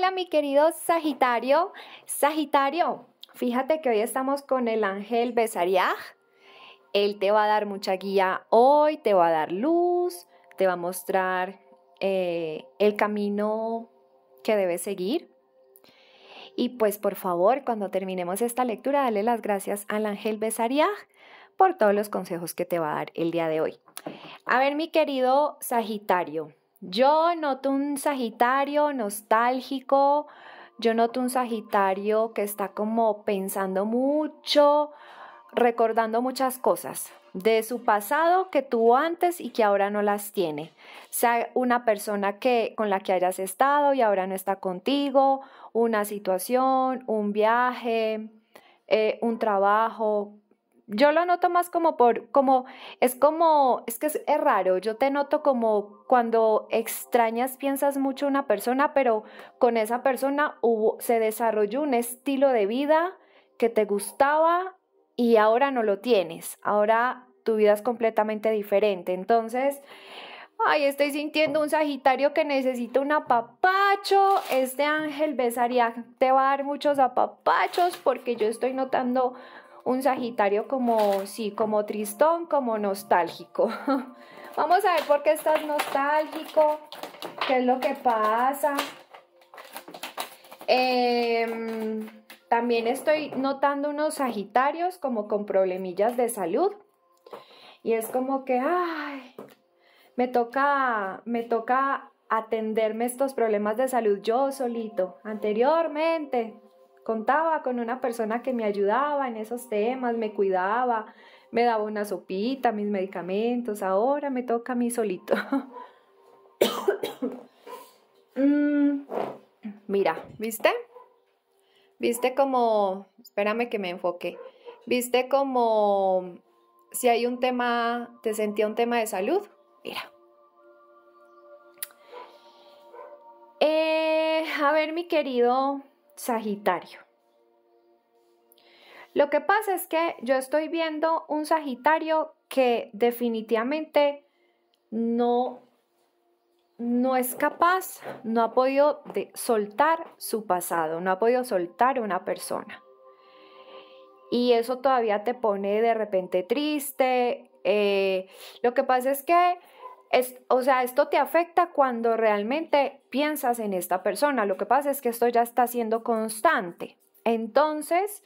Hola mi querido Sagitario. Sagitario, fíjate que hoy estamos con el ángel Besariah. Él te va a dar mucha guía hoy, te va a dar luz, te va a mostrar eh, el camino que debes seguir. Y pues por favor, cuando terminemos esta lectura, dale las gracias al ángel Besariah por todos los consejos que te va a dar el día de hoy. A ver, mi querido Sagitario, yo noto un Sagitario nostálgico, yo noto un Sagitario que está como pensando mucho, recordando muchas cosas de su pasado que tuvo antes y que ahora no las tiene. Sea una persona que con la que hayas estado y ahora no está contigo, una situación, un viaje, eh, un trabajo, yo lo noto más como por, como, es como, es que es, raro, yo te noto como cuando extrañas, piensas mucho una persona, pero con esa persona se desarrolló un estilo de vida que te gustaba y ahora no lo tienes, ahora tu vida es completamente diferente, entonces... Ay, estoy sintiendo un Sagitario que necesita un apapacho. Este ángel besaría, te va a dar muchos apapachos porque yo estoy notando un Sagitario como, sí, como tristón, como nostálgico. Vamos a ver por qué estás nostálgico, qué es lo que pasa. Em, también estoy notando unos Sagitarios como con problemillas de salud. Y es como que, ay, me toca, me toca atenderme estos problemas de salud yo solito. Anteriormente, Contaba con una persona que me ayudaba en esos temas, me cuidaba, me daba una sopita, mis medicamentos, ahora me toca a mí solito. Mm, mira, ¿viste? ¿Viste como, espérame que me enfoque, ¿viste como si hay un tema, te sentía un tema de salud? Mira. Eh, a ver, mi querido Sagitario. Lo que pasa es que yo estoy viendo un Sagitario que definitivamente no, no es capaz, no ha podido de soltar su pasado, no ha podido soltar una persona. Y eso todavía te pone de repente triste. Eh, lo que pasa es que o sea, esto te afecta cuando realmente piensas en esta persona. Lo que pasa es que esto ya está siendo constante. Entonces,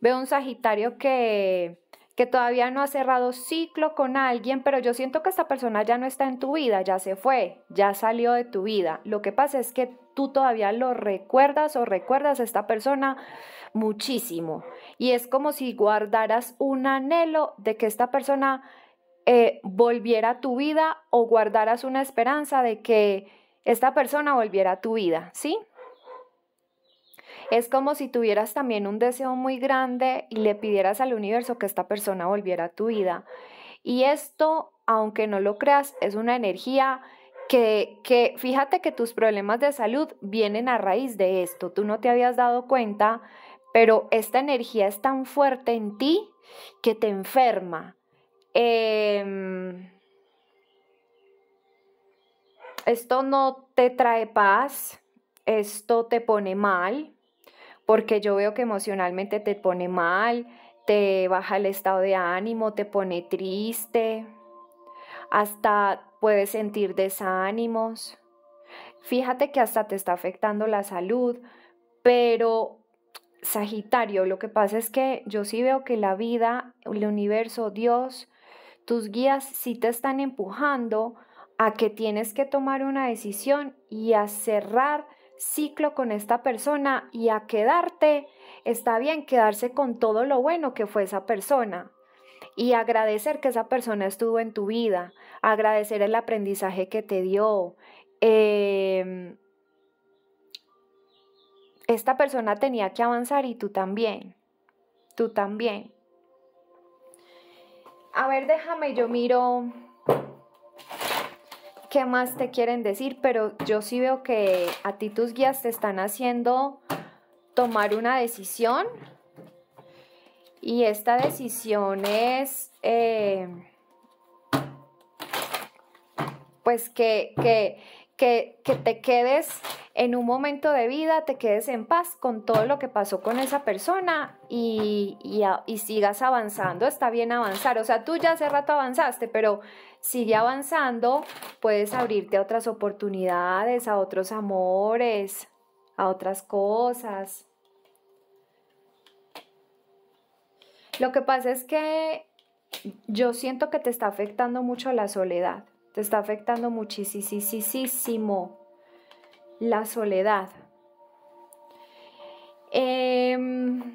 veo un Sagitario que, que todavía no ha cerrado ciclo con alguien, pero yo siento que esta persona ya no está en tu vida, ya se fue, ya salió de tu vida. Lo que pasa es que tú todavía lo recuerdas o recuerdas a esta persona muchísimo. Y es como si guardaras un anhelo de que esta persona eh, volviera a tu vida o guardaras una esperanza de que esta persona volviera a tu vida, ¿sí? Es como si tuvieras también un deseo muy grande y le pidieras al universo que esta persona volviera a tu vida. Y esto, aunque no lo creas, es una energía que, que fíjate que tus problemas de salud vienen a raíz de esto. Tú no te habías dado cuenta, pero esta energía es tan fuerte en ti que te enferma Em, esto no te trae paz, esto te pone mal, porque yo veo que emocionalmente te pone mal, te baja el estado de ánimo, te pone triste, hasta puedes sentir desánimos. Fíjate que hasta te está afectando la salud, pero Sagitario, lo que pasa es que yo sí veo que la vida, el universo, Dios, tus guías sí te están empujando a que tienes que tomar una decisión y a cerrar ciclo con esta persona y a quedarte. Está bien quedarse con todo lo bueno que fue esa persona y agradecer que esa persona estuvo en tu vida, agradecer el aprendizaje que te dio. Em, esta persona tenía que avanzar y tú también, tú también. A ver, déjame, yo miro qué más te quieren decir, pero yo sí veo que a ti tus guías te están haciendo tomar una decisión y esta decisión es eh, pues que, que que, te quedes en un momento de vida, te quedes en paz con todo lo que pasó con esa persona y, y sigas avanzando. Está bien avanzar, o sea, tú ya hace rato avanzaste, pero sigue avanzando, puedes abrirte a otras oportunidades, a otros amores, a otras cosas. Lo que pasa es que yo siento que te está afectando mucho la soledad. Te está afectando muchísimo la soledad. Em,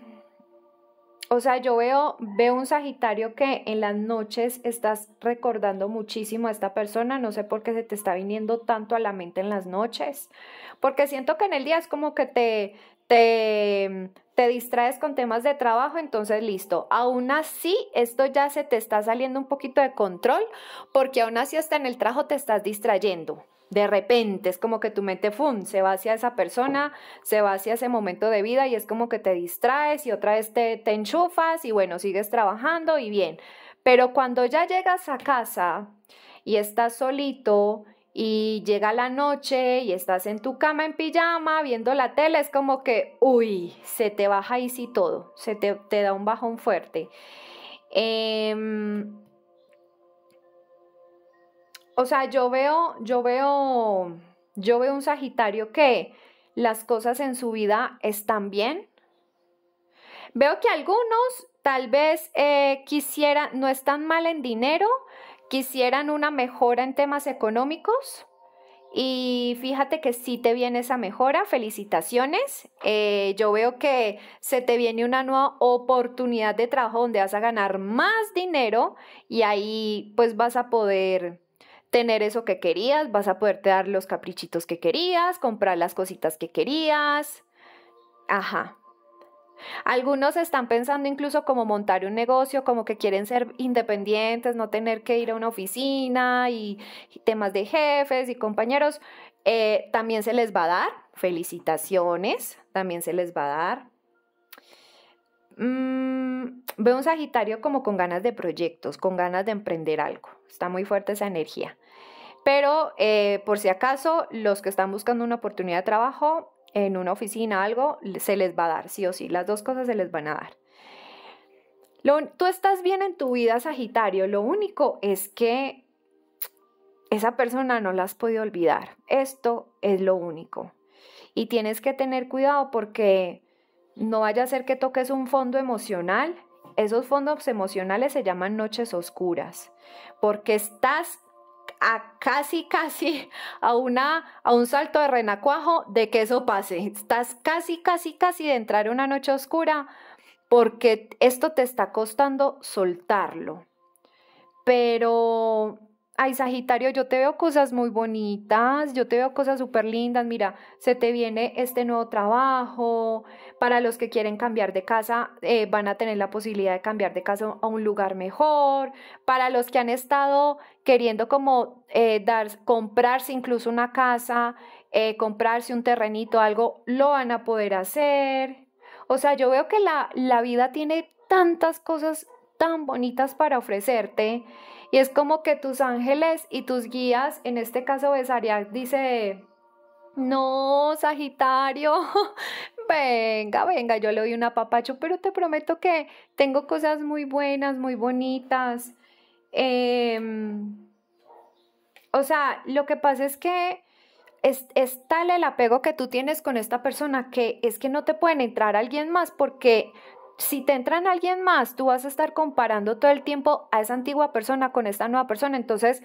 o sea, yo veo, veo un Sagitario que en las noches estás recordando muchísimo a esta persona. No sé por qué se te está viniendo tanto a la mente en las noches. Porque siento que en el día es como que te, te, distraes con temas de trabajo, entonces listo. Aún así, esto ya se te está saliendo un poquito de control porque aún así hasta en el trabajo te estás distrayendo. De repente es como que tu mente fun, se va hacia esa persona, se va hacia ese momento de vida y es como que te distraes y otra vez te enchufas y bueno, sigues trabajando y bien. Pero cuando ya llegas a casa y estás solito y llega la noche y estás en tu cama en pijama viendo la tele, es como que, uy, se te baja y si todo, se te, te da un bajón fuerte. Em, o sea, yo veo, yo veo, yo veo un Sagitario que las cosas en su vida están bien. Veo que algunos tal vez eh, quisieran, no están mal en dinero, quisieran una mejora en temas económicos y fíjate que sí te viene esa mejora, felicitaciones. Eh, yo veo que se te viene una nueva oportunidad de trabajo donde vas a ganar más dinero y ahí pues vas a poder tener eso que querías, vas a poderte dar los caprichitos que querías, comprar las cositas que querías. Ajá. Algunos están pensando incluso como montar un negocio, como que quieren ser independientes, no tener que ir a una oficina y temas de jefes y compañeros. Eh, también se les va a dar felicitaciones, también se les va a dar. Mm, veo un Sagitario como con ganas de proyectos, con ganas de emprender algo. Está muy fuerte esa energía. Pero eh, por si acaso, los que están buscando una oportunidad de trabajo, en una oficina, algo, se les va a dar, sí o sí, las dos cosas se les van a dar. tú estás bien en tu vida, Sagitario, lo único es que esa persona no la has podido olvidar. Esto es lo único. Y tienes que tener cuidado porque no vaya a ser que toques un fondo emocional. Esos fondos emocionales se llaman noches oscuras, porque estás a casi, casi a, una, a un salto de renacuajo de que eso pase. Estás casi, casi, casi de entrar en una noche oscura porque esto te está costando soltarlo. Pero ay Sagitario, yo te veo cosas muy bonitas, yo te veo cosas súper lindas, mira, se te viene este nuevo trabajo, para los que quieren cambiar de casa, eh, van a tener la posibilidad de cambiar de casa a un lugar mejor, para los que han estado queriendo como eh, dar, comprarse incluso una casa, eh, comprarse un terrenito, algo, lo van a poder hacer. O sea, yo veo que la, la vida tiene tantas cosas tan bonitas para ofrecerte. Y es como que tus ángeles y tus guías, en este caso Besariac dice, no, Sagitario, venga, venga, yo le doy una apapacho, pero te prometo que tengo cosas muy buenas, muy bonitas. Em, o sea, lo que pasa es que es, es, tal el apego que tú tienes con esta persona que es que no te pueden entrar alguien más porque si te entra en alguien más, tú vas a estar comparando todo el tiempo a esa antigua persona con esta nueva persona. Entonces,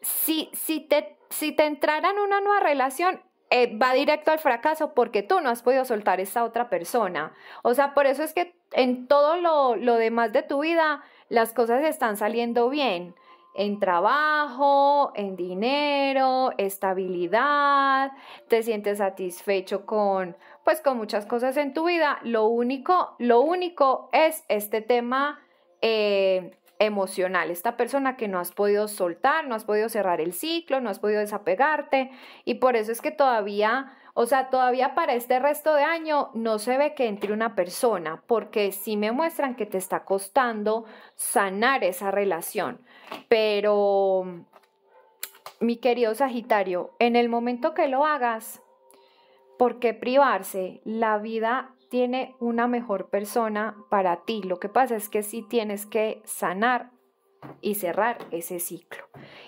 si, si, te, si te entrara en una nueva relación, eh, va directo al fracaso porque tú no has podido soltar a esa otra persona. O sea, por eso es que en todo lo, lo demás de tu vida, las cosas están saliendo bien. En trabajo, en dinero, estabilidad, te sientes satisfecho con pues con muchas cosas en tu vida. Lo único, lo único es este tema eh, emocional, esta persona que no has podido soltar, no has podido cerrar el ciclo, no has podido desapegarte y por eso es que todavía, o sea, todavía para este resto de año no se ve que entre una persona, porque sí me muestran que te está costando sanar esa relación, pero mi querido Sagitario, en el momento que lo hagas, ¿Por qué privarse? La vida tiene una mejor persona para ti. Lo que pasa es que sí tienes que sanar y cerrar ese ciclo.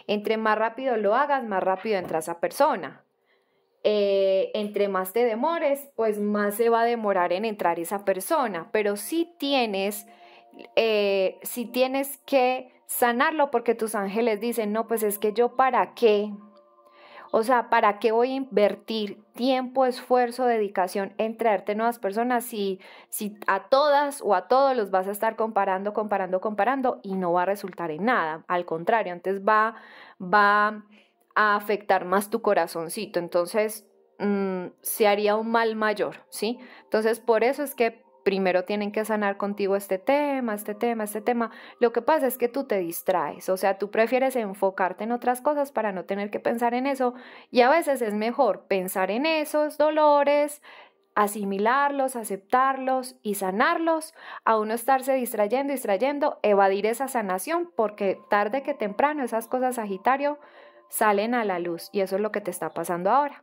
Entre más rápido lo hagas, más rápido entra esa persona. Eh, entre más te demores, pues más se va a demorar en entrar esa persona. Pero si tienes, eh, sí tienes que sanarlo porque tus ángeles dicen, no, pues es que yo para qué o sea, ¿para qué voy a invertir tiempo, esfuerzo, dedicación en traerte nuevas personas si, si a todas o a todos los vas a estar comparando, comparando, comparando y no va a resultar en nada? Al contrario, antes va, va a afectar más tu corazoncito. Entonces, mm, se haría un mal mayor, ¿sí? Entonces, por eso es que primero tienen que sanar contigo este tema, este tema, este tema. Lo que pasa es que tú te distraes, o sea, tú prefieres enfocarte en otras cosas para no tener que pensar en eso y a veces es mejor pensar en esos dolores, asimilarlos, aceptarlos y sanarlos, a uno estarse distrayendo, distrayendo, evadir esa sanación, porque tarde que temprano esas cosas, Sagitario, salen a la luz y eso es lo que te está pasando ahora.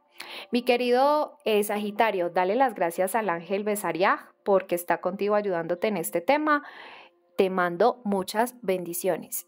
Mi querido eh, Sagitario, dale las gracias al ángel Besaria porque está contigo ayudándote en este tema. Te mando muchas bendiciones.